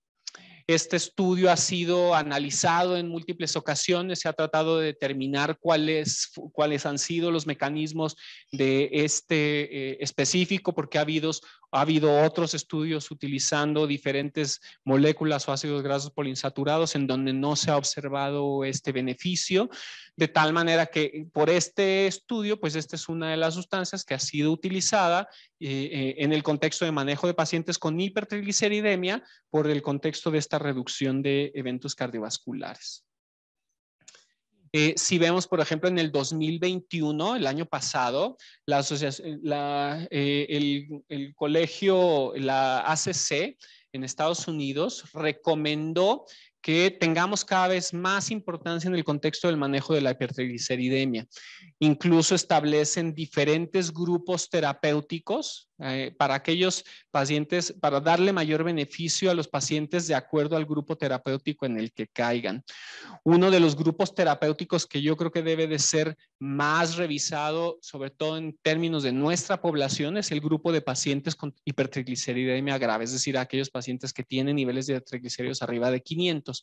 Este estudio ha sido analizado en múltiples ocasiones, se ha tratado de determinar cuáles, cuáles han sido los mecanismos de este eh, específico, porque ha habido, ha habido otros estudios utilizando diferentes moléculas o ácidos grasos poliinsaturados en donde no se ha observado este beneficio, de tal manera que por este estudio, pues esta es una de las sustancias que ha sido utilizada eh, eh, en el contexto de manejo de pacientes con hipertrigliceridemia por el contexto de esta reducción de eventos cardiovasculares. Eh, si vemos, por ejemplo, en el 2021, el año pasado, la eh, el, colegio, la ACC en Estados Unidos, recomendó que tengamos cada vez más importancia en el contexto del manejo de la hipertrigliceridemia. Incluso establecen diferentes grupos terapéuticos eh, para aquellos pacientes, para darle mayor beneficio a los pacientes de acuerdo al grupo terapéutico en el que caigan. Uno de los grupos terapéuticos que yo creo que debe de ser más revisado, sobre todo en términos de nuestra población, es el grupo de pacientes con hipertrigliceridemia grave, es decir, aquellos pacientes que tienen niveles de triglicéridos arriba de 500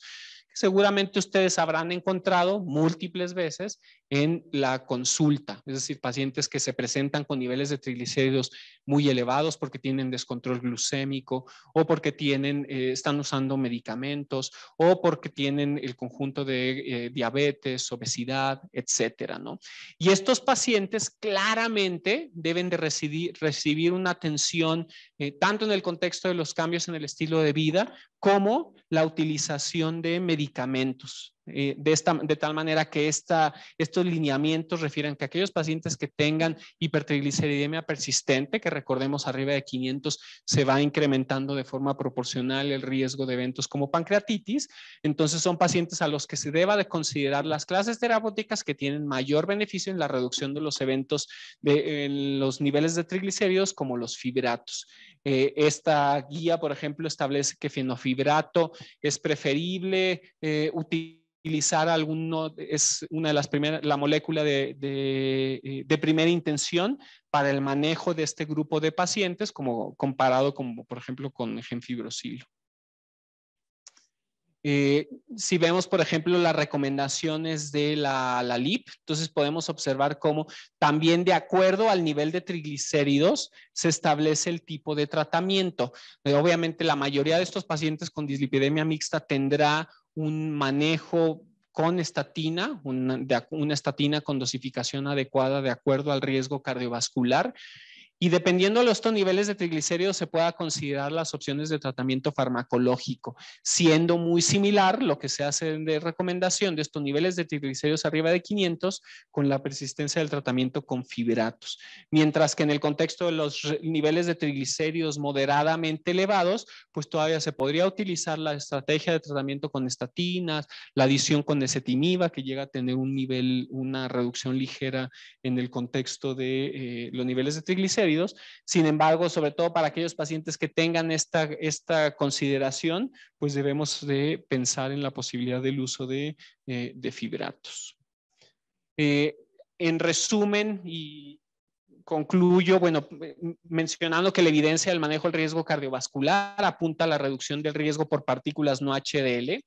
seguramente ustedes habrán encontrado múltiples veces en la consulta, es decir, pacientes que se presentan con niveles de triglicéridos muy elevados porque tienen descontrol glucémico o porque tienen, eh, están usando medicamentos o porque tienen el conjunto de eh, diabetes, obesidad, etcétera, ¿no? Y estos pacientes claramente deben de recibir, una atención eh, tanto en el contexto de los cambios en el estilo de vida como la utilización de medicamentos. Eh, de, esta, de tal manera que estos lineamientos refieren que aquellos pacientes que tengan hipertrigliceridemia persistente, que recordemos arriba de 500, se va incrementando de forma proporcional el riesgo de eventos como pancreatitis. Entonces son pacientes a los que se deba de considerar las clases terapéuticas que tienen mayor beneficio en la reducción de los eventos de los niveles de triglicéridos como los fibratos. Eh, esta guía, por ejemplo, establece que fenofibrato es preferible eh, utilizar alguno, es una de las primeras, la molécula eh, de, primera intención para el manejo de este grupo de pacientes, como comparado por ejemplo, con genfibrosilo. Eh, si vemos, por ejemplo, las recomendaciones de la, LIP, entonces podemos observar cómo también de acuerdo al nivel de triglicéridos se establece el tipo de tratamiento. Eh, obviamente, la mayoría de estos pacientes con dislipidemia mixta tendrá un manejo con estatina, una, estatina con dosificación adecuada de acuerdo al riesgo cardiovascular y dependiendo de estos niveles de triglicéridos, se pueda considerar las opciones de tratamiento farmacológico, siendo muy similar lo que se hace de recomendación de estos niveles de triglicéridos arriba de 500 con la persistencia del tratamiento con fibratos. Mientras que en el contexto de los niveles de triglicéridos moderadamente elevados, pues todavía se podría utilizar la estrategia de tratamiento con estatinas, la adición con ezetimiba, que llega a tener un nivel, una reducción ligera en el contexto de eh, los niveles de triglicéridos sin embargo, sobre todo para aquellos pacientes que tengan esta, consideración, pues debemos de pensar en la posibilidad del uso de, eh, fibratos. Eh, en resumen, y, concluyo, bueno, mencionando que la evidencia del manejo del riesgo cardiovascular apunta a la reducción del riesgo por partículas no HDL.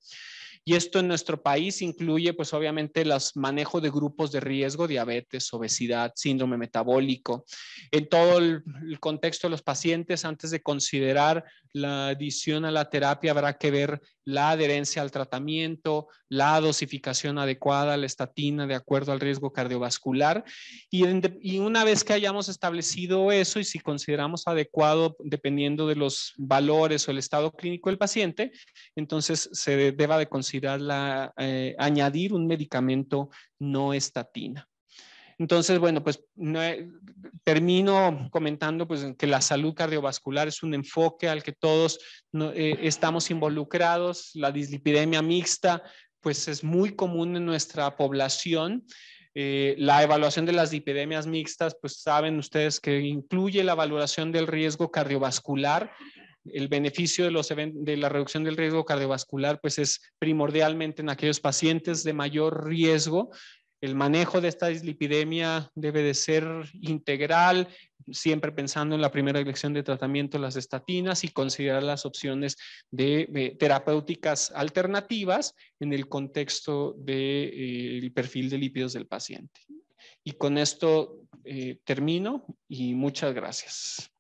Y esto en nuestro país incluye, pues obviamente, el manejo de grupos de riesgo, diabetes, obesidad, síndrome metabólico, en todo el contexto de los pacientes antes de considerar la adición a la terapia habrá que ver la adherencia al tratamiento, la dosificación adecuada, a la estatina de acuerdo al riesgo cardiovascular. Y, una vez que hayamos establecido eso y si consideramos adecuado dependiendo de los valores o el estado clínico del paciente, entonces se deba de considerar eh, añadir un medicamento no estatina. Entonces, bueno, pues eh, termino comentando pues, que la salud cardiovascular es un enfoque al que todos eh, estamos involucrados. La dislipidemia mixta, pues es muy común en nuestra población. Eh, la evaluación de las epidemias mixtas, pues saben ustedes que incluye la valoración del riesgo cardiovascular. El beneficio de, los de la reducción del riesgo cardiovascular, pues es primordialmente en aquellos pacientes de mayor riesgo, el manejo de esta dislipidemia debe de ser integral, siempre pensando en la primera elección de tratamiento, las estatinas, y considerar las opciones de, terapéuticas alternativas en el contexto del eh, perfil de lípidos del paciente. Y con esto eh, termino y muchas gracias.